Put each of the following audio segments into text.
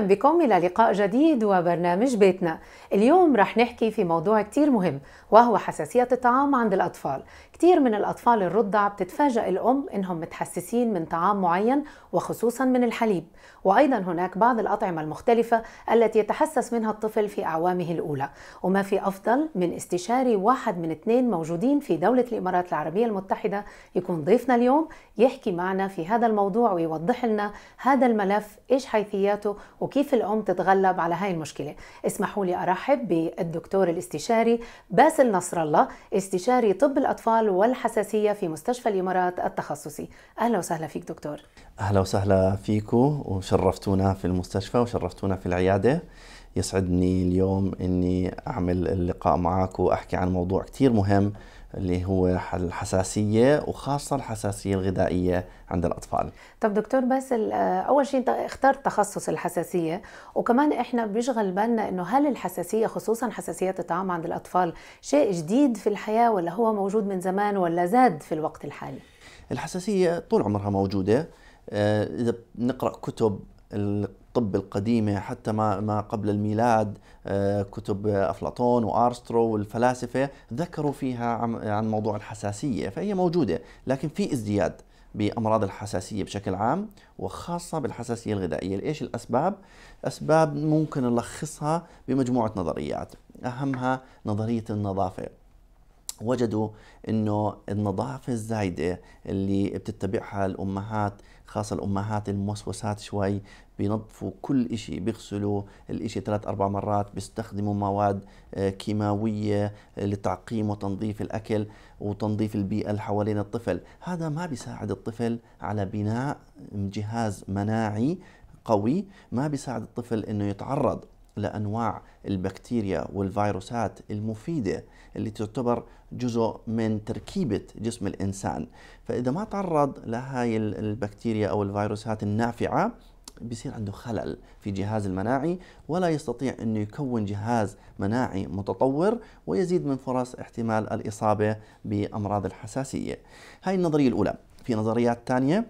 اهلا بكم الى لقاء جديد وبرنامج بيتنا اليوم رح نحكي في موضوع كتير مهم وهو حساسية الطعام عند الاطفال كتير من الأطفال الرضع بتتفاجأ الأم إنهم متحسسين من طعام معين وخصوصا من الحليب وأيضا هناك بعض الأطعمة المختلفة التي يتحسس منها الطفل في أعوامه الأولى وما في أفضل من استشاري واحد من اثنين موجودين في دولة الإمارات العربية المتحدة يكون ضيفنا اليوم يحكي معنا في هذا الموضوع ويوضح لنا هذا الملف إيش حيثياته وكيف الأم تتغلب على هاي المشكلة اسمحوا لي أرحب بالدكتور الاستشاري باسل نصر الله استشاري طب الأطفال والحساسية في مستشفى الإمارات التخصصي أهلا وسهلا فيك دكتور أهلا وسهلا فيكم وشرفتونا في المستشفى وشرفتونا في العيادة يسعدني اليوم أني أعمل اللقاء معك وأحكي عن موضوع كتير مهم اللي هو الحساسية وخاصة الحساسية الغذائية عند الأطفال طب دكتور باسل آه، أول شيء أنت اخترت تخصص الحساسية وكمان إحنا بيشغل بالنا أنه هل الحساسية خصوصا حساسية الطعام عند الأطفال شيء جديد في الحياة ولا هو موجود من زمان ولا زاد في الوقت الحالي؟ الحساسية طول عمرها موجودة آه، إذا بنقرأ كتب الطب القديمة حتى ما, ما قبل الميلاد آه، كتب أفلاطون وأرسترو والفلاسفة ذكروا فيها عن موضوع الحساسية فهي موجودة لكن في ازدياد بامراض الحساسيه بشكل عام وخاصه بالحساسيه الغذائيه، ايش الاسباب؟ اسباب ممكن نلخصها بمجموعه نظريات، اهمها نظريه النظافه. وجدوا انه النظافه الزايده اللي بتتبعها الامهات خاصة الأمهات الموسوسات شوي بينظفوا كل إشي بيغسلوا الإشي ثلاث أربع مرات بيستخدموا مواد آه، كيماوية آه، لتعقيم وتنظيف الأكل وتنظيف البيئة اللي حوالين الطفل هذا ما بيساعد الطفل على بناء جهاز مناعي قوي ما بيساعد الطفل انه يتعرض لأنواع البكتيريا والفيروسات المفيدة اللي تعتبر جزء من تركيبة جسم الإنسان فإذا ما تعرض لهاي البكتيريا أو الفيروسات النافعة بيصير عنده خلل في جهاز المناعي ولا يستطيع انه يكون جهاز مناعي متطور ويزيد من فرص احتمال الاصابه بامراض الحساسيه. هاي النظريه الاولى، في نظريات ثانيه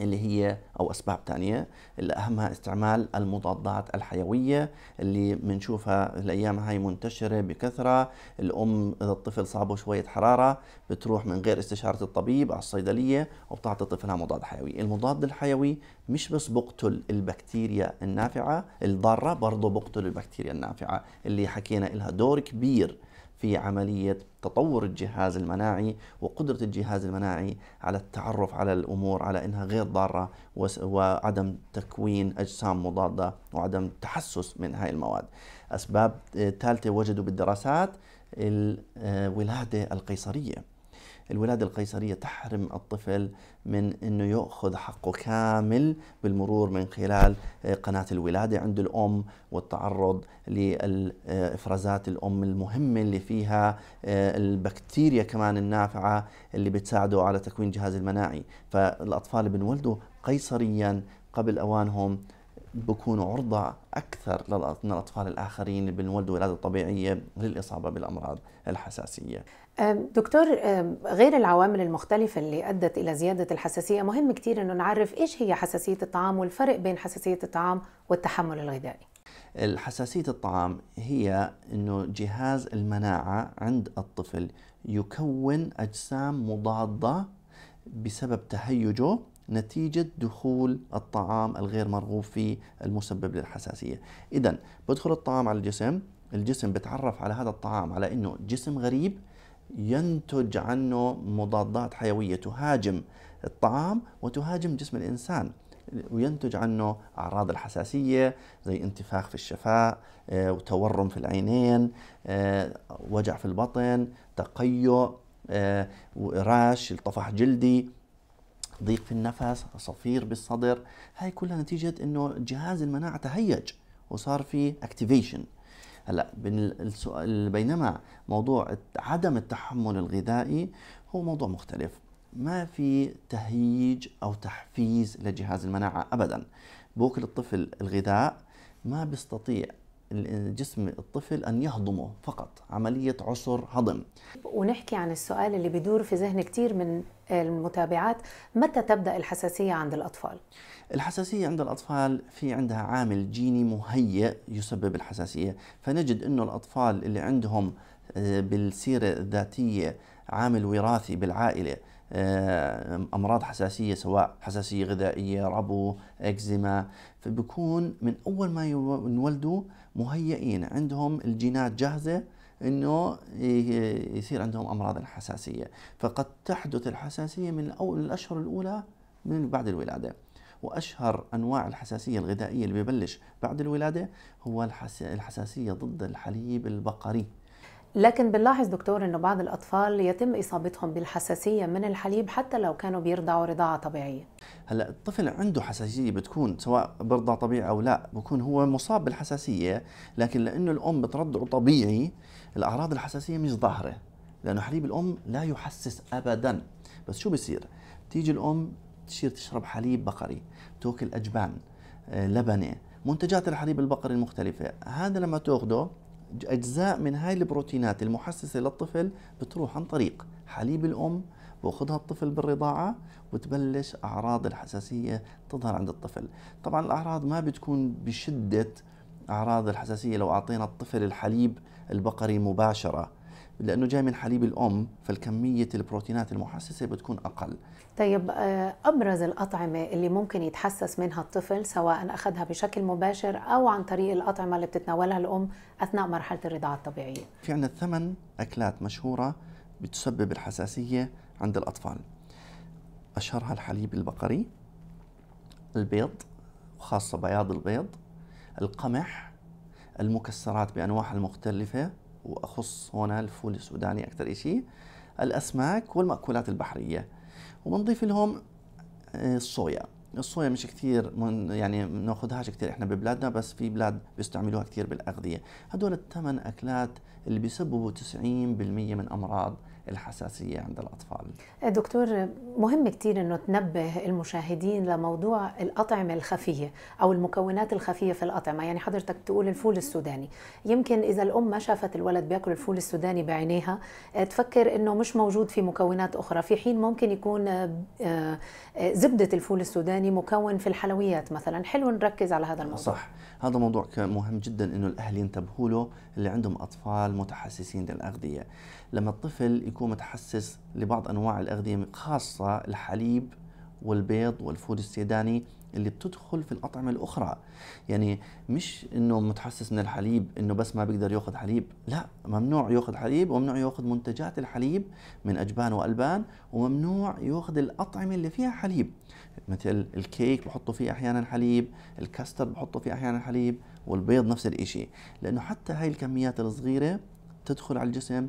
اللي هي او اسباب تانية اللي اهمها استعمال المضادات الحيويه اللي بنشوفها الايام هاي منتشره بكثره الام اذا الطفل صابه شويه حراره بتروح من غير استشاره الطبيب على الصيدليه وبتعطي طفلها مضاد حيوي المضاد الحيوي مش بس بقتل البكتيريا النافعه الضاره برضه بقتل البكتيريا النافعه اللي حكينا لها دور كبير في عملية تطور الجهاز المناعي وقدرة الجهاز المناعي على التعرف على الأمور على أنها غير ضارة وعدم تكوين أجسام مضادة وعدم التحسس من هذه المواد أسباب آه، ثالثة وجدوا بالدراسات الولادة آه، القيصرية الولادة القيصرية تحرم الطفل من أنه يأخذ حقه كامل بالمرور من خلال آه، قناة الولادة عند الأم والتعرض لإفرازات الأم المهمة اللي فيها آه، البكتيريا كمان النافعة اللي بتساعده على تكوين جهاز المناعي فالأطفال اللي بنولدوا قيصريا قبل أوانهم بكونوا عرضة أكثر من الأطفال الآخرين اللي بنولدوا ولادة طبيعية للإصابة بالأمراض الحساسية دكتور غير العوامل المختلفة اللي أدت إلى زيادة الحساسية مهم كتير أنه نعرف إيش هي حساسية الطعام والفرق بين حساسية الطعام والتحمل الغذائي الحساسية الطعام هي أنه جهاز المناعة عند الطفل يكون أجسام مضادة بسبب تهيجه نتيجة دخول الطعام الغير مرغوب فيه المسبب للحساسية إذا بدخل الطعام على الجسم الجسم بتعرف على هذا الطعام على أنه جسم غريب ينتج عنه مضادات حيوية تهاجم الطعام وتهاجم جسم الإنسان وينتج عنه أعراض الحساسية زي انتفاخ في الشفاء آه، وتورم في العينين آه، وجع في البطن تقيؤ آه، وراش الطفح جلدي ضيق في النفس صفير بالصدر هاي كلها نتيجة انه جهاز المناعة تهيج وصار في اكتيفيشن هلا بينما موضوع عدم التحمل الغذائي هو موضوع مختلف ما في تهييج او تحفيز لجهاز المناعه ابدا بوكل الطفل الغذاء ما بيستطيع جسم الطفل ان يهضمه فقط عمليه عسر هضم ونحكي عن السؤال اللي بيدور في ذهن كثير من المتابعات متى تبدا الحساسيه عند الاطفال الحساسيه عند الاطفال في عندها عامل جيني مهيئ يسبب الحساسيه فنجد انه الاطفال اللي عندهم آه، بالسيره الذاتيه عامل وراثي بالعائله آه، امراض حساسيه سواء حساسيه غذائيه ربو اكزيما فبكون من اول ما ينولدوا مهيئين عندهم الجينات جاهزة انه يصير عندهم امراض الحساسيه فقد تحدث الحساسيه من الاشهر الاولى من بعد الولاده واشهر انواع الحساسيه الغذائيه اللي ببلش بعد الولاده هو الحساسيه ضد الحليب البقري لكن بنلاحظ دكتور انه بعض الاطفال يتم اصابتهم بالحساسيه من الحليب حتى لو كانوا بيرضعوا رضاعه طبيعيه. هلا الطفل عنده حساسيه بتكون سواء برضع طبيعي او لا بكون هو مصاب بالحساسيه لكن لانه الام بترضعه طبيعي الاعراض الحساسيه مش ظاهره لانه حليب الام لا يحسس ابدا بس شو بصير؟ تيجي الام تصير تشرب حليب بقري، تاكل اجبان، آه، لبنه، منتجات الحليب البقري المختلفه، هذا لما تاخذه اجزاء من هاي البروتينات المحسسه للطفل بتروح عن طريق حليب الام باخذها الطفل بالرضاعه وتبلش اعراض الحساسيه تظهر عند الطفل طبعا الاعراض ما بتكون بشده اعراض الحساسيه لو اعطينا الطفل الحليب البقري مباشره لانه جاي من حليب الام فالكميه البروتينات المحسسه بتكون اقل طيب آه، ابرز الاطعمه اللي ممكن يتحسس منها الطفل سواء اخذها بشكل مباشر او عن طريق الاطعمه اللي بتتناولها الام اثناء مرحله الرضاعه الطبيعيه في عندنا ثمان اكلات مشهوره بتسبب الحساسيه عند الاطفال اشهرها الحليب البقري البيض وخاصه بياض البيض القمح المكسرات بانواعها المختلفه وأخص هون الفول السوداني أكثر شيء الأسماك والمأكولات البحرية وبنضيف لهم آه، الصويا الصويا مش كثير من يعني بناخذهاش كثير احنا ببلادنا بس في بلاد بيستعملوها كثير بالاغذيه هدول الثمان اكلات اللي بيسببوا 90% من امراض الحساسية عند الأطفال دكتور مهم كتير أنه تنبه المشاهدين لموضوع الأطعمة الخفية أو المكونات الخفية في الأطعمة يعني حضرتك تقول الفول السوداني يمكن إذا الأم ما شافت الولد بياكل الفول السوداني بعينيها آه، تفكر أنه مش موجود في مكونات أخرى في حين ممكن يكون آه، آه، زبدة الفول السوداني مكون في الحلويات مثلا حلو نركز على هذا الموضوع صح هذا موضوع مهم جدا أنه الأهل ينتبهوا له اللي عندهم أطفال متحسسين للأغذية لما الطفل يكون يكون متحسس لبعض أنواع الأغذية خاصة الحليب والبيض والفود السيداني اللي بتدخل في الأطعمة الأخرى يعني مش إنه متحسس من الحليب إنه بس ما بيقدر يأخذ حليب لا ممنوع يأخذ حليب وممنوع يأخذ منتجات الحليب من أجبان وألبان وممنوع يأخذ الأطعمة اللي فيها حليب مثل الكيك بحطوا فيه أحيانا حليب الكاستر بحطوا فيه أحيانا حليب والبيض نفس الإشي لأنه حتى هاي الكميات الصغيرة تدخل على الجسم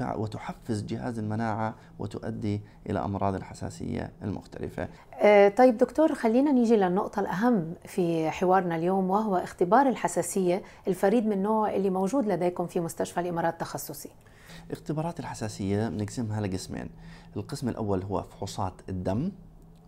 وتحفز جهاز المناعة وتؤدي إلى أمراض الحساسية المختلفة آه، طيب دكتور خلينا نيجي للنقطة الأهم في حوارنا اليوم وهو اختبار الحساسية الفريد من نوعه اللي موجود لديكم في مستشفى الإمارات التخصصي اختبارات الحساسية بنقسمها لقسمين القسم الأول هو فحوصات الدم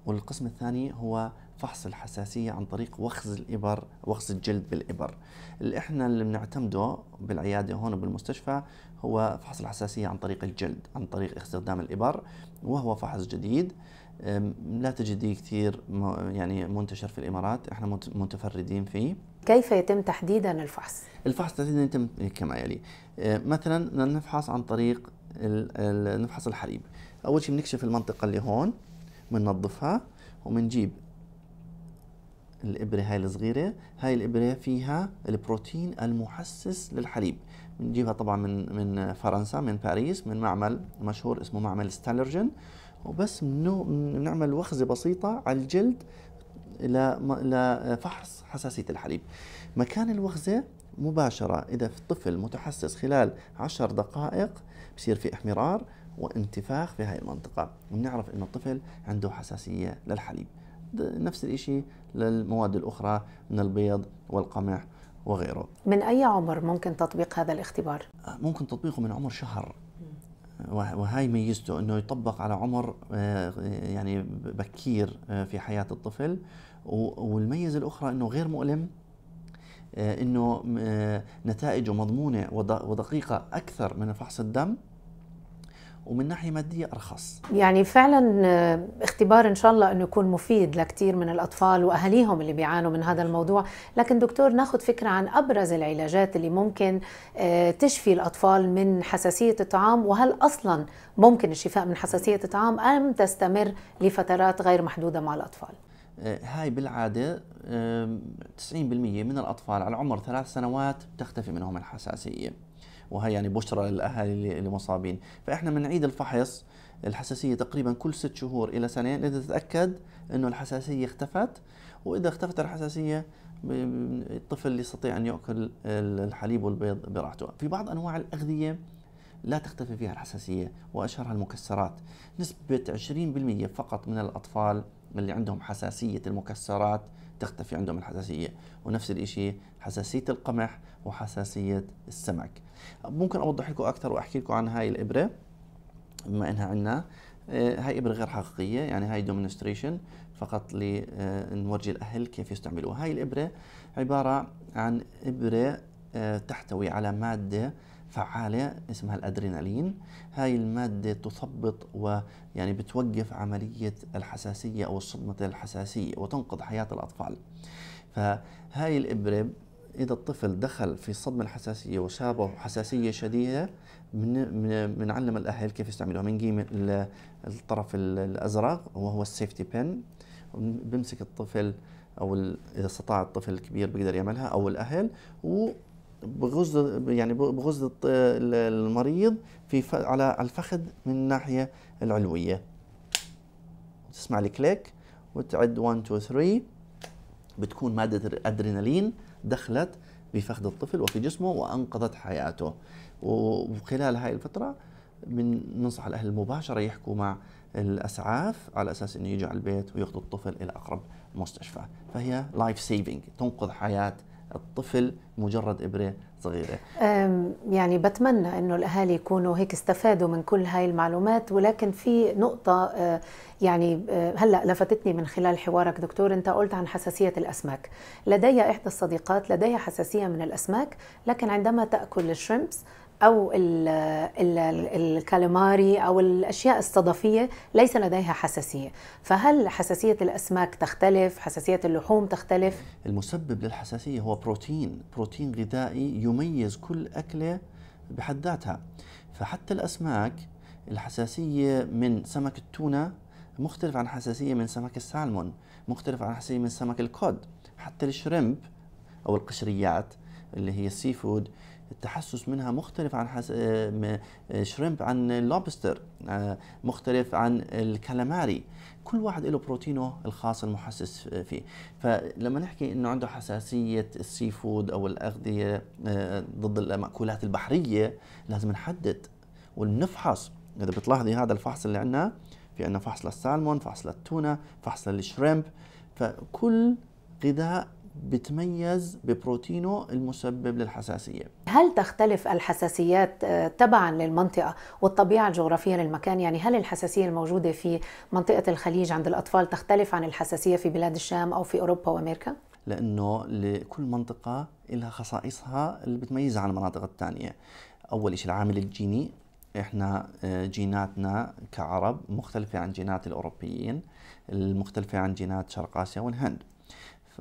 والقسم الثاني هو فحص الحساسية عن طريق وخز الإبر وخز الجلد بالإبر اللي إحنا اللي بنعتمده بالعيادة هون بالمستشفى هو فحص الحساسية عن طريق الجلد عن طريق استخدام الإبر وهو فحص جديد لا تجدي كثير يعني منتشر في الإمارات إحنا متفردين فيه كيف يتم تحديدا الفحص؟ الفحص تحديدا يتم كما يلي أه، مثلا نفحص عن طريق نفحص الحليب أول شيء بنكشف المنطقة اللي هون بننظفها وبنجيب الإبرة هاي الصغيرة هاي الإبرة فيها البروتين المحسس للحليب بنجيبها طبعا من من فرنسا من باريس من معمل مشهور اسمه معمل ستالرجن وبس بنعمل وخزة بسيطة على الجلد لفحص حساسية الحليب مكان الوخزة مباشرة إذا في الطفل متحسس خلال عشر دقائق بصير في احمرار وانتفاخ في هاي المنطقة بنعرف إنه الطفل عنده حساسية للحليب نفس الشيء للمواد الأخرى من البيض والقمح وغيره من أي عمر ممكن تطبيق هذا الاختبار؟ آه، ممكن تطبيقه من عمر شهر آه، وهي ميزته انه يطبق على عمر آه، يعني بكير في حياه الطفل والميزه الاخرى انه غير مؤلم انه نتائجه مضمونه ودقيقه اكثر من فحص الدم ومن ناحيه ماديه ارخص يعني فعلا آه، اختبار ان شاء الله انه يكون مفيد لكثير من الاطفال واهاليهم اللي بيعانوا من هذا الموضوع لكن دكتور ناخذ فكره عن ابرز العلاجات اللي ممكن آه، تشفي الاطفال من حساسيه الطعام وهل اصلا ممكن الشفاء من حساسيه الطعام ام تستمر لفترات غير محدوده مع الاطفال آه، هاي بالعادة 90% من الأطفال على عمر ثلاث سنوات بتختفي منهم الحساسية وهي يعني بشرى للاهالي اللي مصابين فاحنا بنعيد الفحص الحساسيه تقريبا كل ست شهور الى سنين لتتاكد انه الحساسيه اختفت واذا اختفت الحساسيه الطفل يستطيع ان ياكل الحليب والبيض براحته في بعض انواع الاغذيه لا تختفي فيها الحساسيه واشهرها المكسرات نسبه 20% فقط من الاطفال من اللي عندهم حساسية المكسرات تختفي عندهم الحساسية ونفس الشيء حساسية القمح وحساسية السمك ممكن أوضح لكم أكثر وأحكي لكم عن هاي الإبرة بما إنها عنا آه، هاي إبرة غير حقيقية يعني هاي دومنستريشن فقط لنورجي آه، الأهل كيف يستعملوها هاي الإبرة عبارة عن إبرة آه، تحتوي على مادة فعالة اسمها الأدرينالين هاي المادة تثبط ويعني بتوقف عملية الحساسية أو الصدمة الحساسية وتنقذ حياة الأطفال فهاي الإبرة إذا الطفل دخل في الصدمة الحساسية وشابه حساسية شديدة بنعلم الأهل كيف يستعملوها بنقيم الطرف الأزرق وهو السيفتي بن بمسك الطفل أو إذا استطاع الطفل الكبير بيقدر يعملها أو الأهل و بغز يعني بغز آه، المريض في على الفخذ من الناحيه العلويه تسمع الكليك وتعد 1 2 3 بتكون ماده الادرينالين دخلت بفخذ الطفل وفي جسمه وانقذت حياته وخلال هاي الفتره من ننصح الاهل مباشره يحكوا مع الاسعاف على اساس انه يجوا على البيت وياخذوا الطفل الى اقرب مستشفى فهي لايف سيفنج تنقذ حياه الطفل مجرد إبرة صغيرة يعني بتمنى أنه الأهالي يكونوا هيك استفادوا من كل هاي المعلومات ولكن في نقطة أه، يعني أه، هلأ لفتتني من خلال حوارك دكتور أنت قلت عن حساسية الأسماك لدي إحدى الصديقات لديها حساسية من الأسماك لكن عندما تأكل الشريمبس او الكالماري او الاشياء الصدفيه ليس لديها حساسيه، فهل حساسيه الاسماك تختلف؟ حساسيه اللحوم تختلف؟ المسبب للحساسيه هو بروتين، بروتين غذائي يميز كل اكله بحد ذاتها، فحتى الاسماك الحساسيه من سمك التونه مختلف عن حساسيه من سمك السالمون، مختلف عن حساسيه من سمك الكود، حتى الشريمب او القشريات اللي هي السي فود التحسس منها مختلف عن حس... آه، آه، شريمب عن اللوبستر آه، مختلف عن الكالاماري كل واحد له بروتينه الخاص المحسس فيه فلما نحكي انه عنده حساسيه السي فود او الاغذيه ضد المأكولات البحريه لازم نحدد ونفحص اذا بتلاحظي هذا الفحص اللي عندنا في عندنا فحص للسالمون فحص للتونه فحص للشريمب فكل غذاء بتميز ببروتينه المسبب للحساسية هل تختلف الحساسيات آه، تبعا للمنطقة والطبيعة الجغرافية للمكان يعني هل الحساسية الموجودة في منطقة الخليج عند الأطفال تختلف عن الحساسية في بلاد الشام أو في أوروبا وأمريكا؟ لأنه لكل منطقة لها خصائصها اللي بتميزها عن المناطق الثانية أول شيء العامل الجيني احنا آه، جيناتنا كعرب مختلفة عن جينات الأوروبيين المختلفة عن جينات شرق آسيا والهند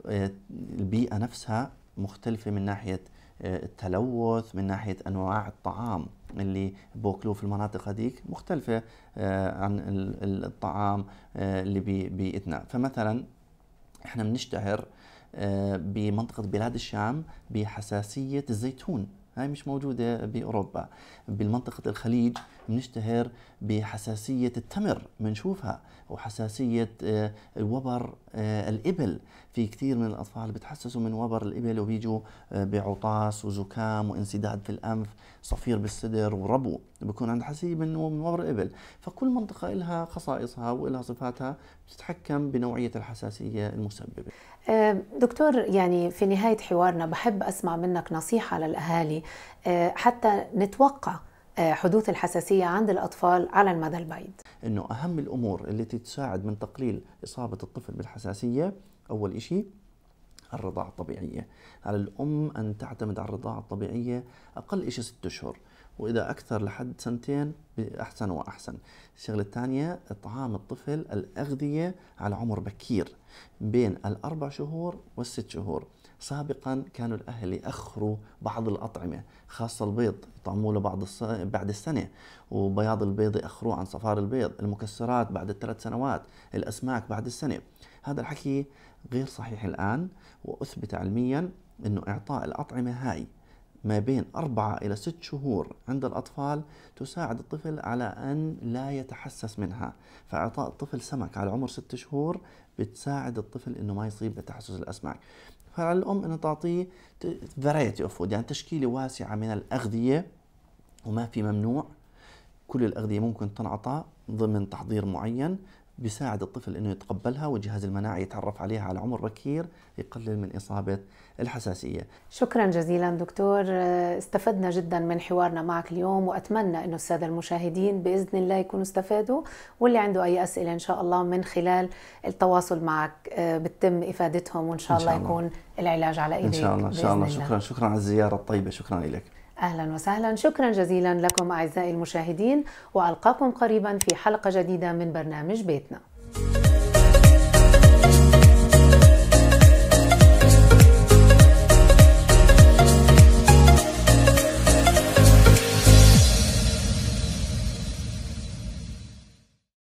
آه، البيئة نفسها مختلفة من ناحية آه، التلوث من ناحية أنواع الطعام اللي بوكلوه في المناطق هذيك مختلفة آه، عن الطعام اللي ببيئتنا فمثلا احنا بنشتهر بمنطقة بلاد الشام بحساسية الزيتون هاي مش موجودة بأوروبا بالمنطقة الخليج بنشتهر بحساسية التمر بنشوفها وحساسية آه، وبر آه، الإبل في كثير من الأطفال بتحسسوا من وبر الإبل وبيجوا آه، بعطاس وزكام وانسداد في الأنف صفير بالصدر وربو بكون عند حساسية من وبر الإبل فكل منطقة لها خصائصها ولها صفاتها بتتحكم بنوعية الحساسية المسببة دكتور يعني في نهاية حوارنا بحب أسمع منك نصيحة للأهالي حتى نتوقع حدوث الحساسية عند الأطفال على المدى البعيد أنه أهم الأمور التي تساعد من تقليل إصابة الطفل بالحساسية أول شيء الرضاعة الطبيعية على الأم أن تعتمد على الرضاعة الطبيعية أقل شيء ست أشهر وإذا أكثر لحد سنتين أحسن وأحسن الشغلة الثانية إطعام الطفل الأغذية على عمر بكير بين الأربع شهور والست شهور سابقا كانوا الأهل يأخروا بعض الأطعمة خاصة البيض يطعموا له بعض بعد السنة وبياض البيض يأخروه عن صفار البيض المكسرات بعد الثلاث سنوات الأسماك بعد السنة هذا الحكي غير صحيح الآن وأثبت علميا أنه إعطاء الأطعمة هاي ما بين أربعة إلى ست شهور عند الأطفال تساعد الطفل على أن لا يتحسس منها فإعطاء الطفل سمك على عمر ست شهور بتساعد الطفل أنه ما يصيب بتحسس الأسماك فعلى الأم أن تعطيه فرايتي اوف فود يعني تشكيلة واسعة من الأغذية وما في ممنوع كل الأغذية ممكن تنعطى ضمن تحضير معين بيساعد الطفل انه يتقبلها والجهاز المناعي يتعرف عليها على عمر بكير يقلل من اصابه الحساسيه. شكرا جزيلا دكتور استفدنا جدا من حوارنا معك اليوم واتمنى انه الساده المشاهدين باذن الله يكونوا استفادوا واللي عنده اي اسئله ان شاء الله من خلال التواصل معك آه، بتتم افادتهم وان شاء, إن شاء الله, الله يكون العلاج على ايديك ان شاء الله ان شاء الله, الله. شكرا شكرا على الزياره الطيبه شكرا لك. أهلا وسهلا شكرا جزيلا لكم أعزائي المشاهدين وألقاكم قريبا في حلقة جديدة من برنامج بيتنا